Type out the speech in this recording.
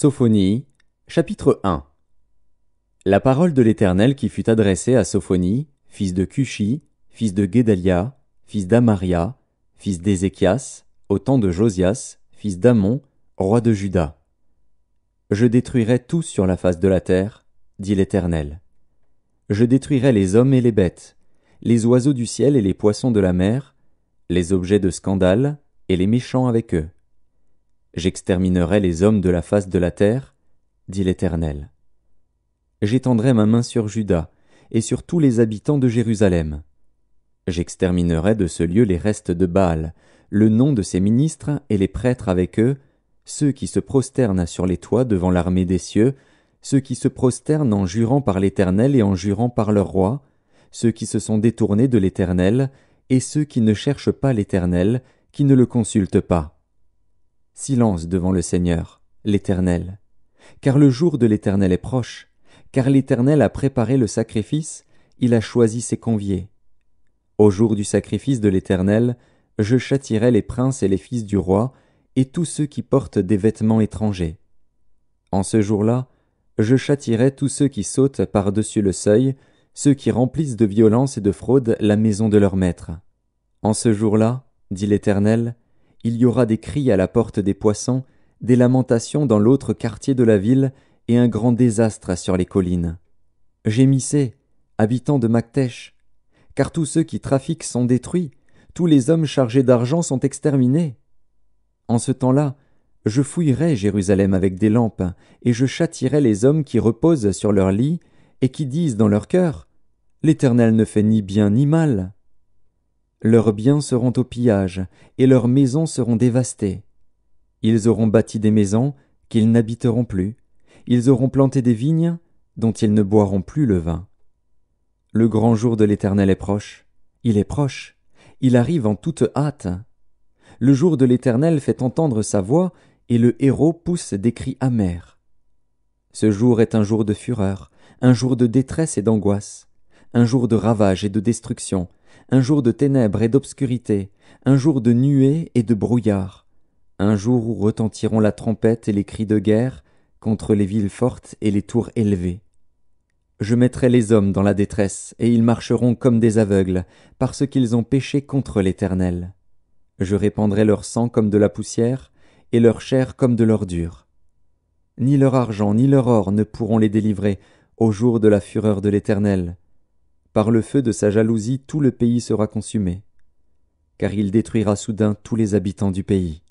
Sophonie, chapitre 1 La parole de l'Éternel qui fut adressée à Sophonie, fils de Cushi, fils de Guédalia, fils d'Amaria, fils d'Ézéchias, au temps de Josias, fils d'Amon, roi de Juda. Je détruirai tout sur la face de la terre, dit l'Éternel. Je détruirai les hommes et les bêtes, les oiseaux du ciel et les poissons de la mer, les objets de scandale, et les méchants avec eux. J'exterminerai les hommes de la face de la terre, dit l'Éternel. J'étendrai ma main sur Judas et sur tous les habitants de Jérusalem. J'exterminerai de ce lieu les restes de Baal, le nom de ses ministres et les prêtres avec eux, ceux qui se prosternent sur les toits devant l'armée des cieux, ceux qui se prosternent en jurant par l'Éternel et en jurant par leur roi, ceux qui se sont détournés de l'Éternel, et ceux qui ne cherchent pas l'Éternel, qui ne le consultent pas. Silence devant le Seigneur, l'Éternel. Car le jour de l'Éternel est proche, car l'Éternel a préparé le sacrifice, il a choisi ses conviés. Au jour du sacrifice de l'Éternel, je châtirai les princes et les fils du roi, et tous ceux qui portent des vêtements étrangers. En ce jour-là, je châtirai tous ceux qui sautent par-dessus le seuil, ceux qui remplissent de violence et de fraude la maison de leur maître. En ce jour-là, dit l'Éternel, il y aura des cris à la porte des poissons, des lamentations dans l'autre quartier de la ville et un grand désastre sur les collines. Gémissez, habitants de Mactèche, car tous ceux qui trafiquent sont détruits, tous les hommes chargés d'argent sont exterminés. En ce temps-là, je fouillerai Jérusalem avec des lampes, et je châtirai les hommes qui reposent sur leur lit, et qui disent dans leur cœur L'Éternel ne fait ni bien ni mal. Leurs biens seront au pillage, et leurs maisons seront dévastées. Ils auront bâti des maisons qu'ils n'habiteront plus, ils auront planté des vignes dont ils ne boiront plus le vin. Le grand jour de l'Éternel est proche, il est proche, il arrive en toute hâte. Le jour de l'Éternel fait entendre sa voix, et le héros pousse des cris amers. Ce jour est un jour de fureur, un jour de détresse et d'angoisse, un jour de ravage et de destruction, un jour de ténèbres et d'obscurité, un jour de nuées et de brouillard, un jour où retentiront la trompette et les cris de guerre contre les villes fortes et les tours élevées. Je mettrai les hommes dans la détresse, et ils marcheront comme des aveugles, parce qu'ils ont péché contre l'Éternel. Je répandrai leur sang comme de la poussière, et leur chair comme de l'ordure. Ni leur argent, ni leur or ne pourront les délivrer, au jour de la fureur de l'Éternel, par le feu de sa jalousie tout le pays sera consumé, car il détruira soudain tous les habitants du pays.